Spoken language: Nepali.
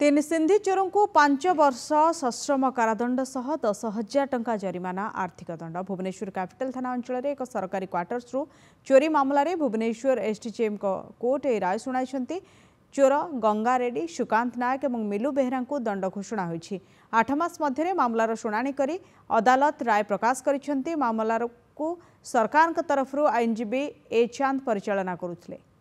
तिन सिन्धी चोरू पाँच वर्ष सश्रम कारादंड दस हजार टंका जरिमाना आर्थिक दण्ड भुवनेश्वर कैपिटल थाना अञ्चल एक सरकारी क्वारटर्स्रु चोरी भुवनेश्वर ममनशर कोर्ट कोर्टी राय शुणा चोर गंगा गङ्गाडी सुकांत नायक ए मिलु बेहेराको दण्ड घोषणा मामलार आठमासार शुना अदालत राय प्रकाश मामलार गरिन्छ ममला तरफ्रु आइनजीवी ए परिचालना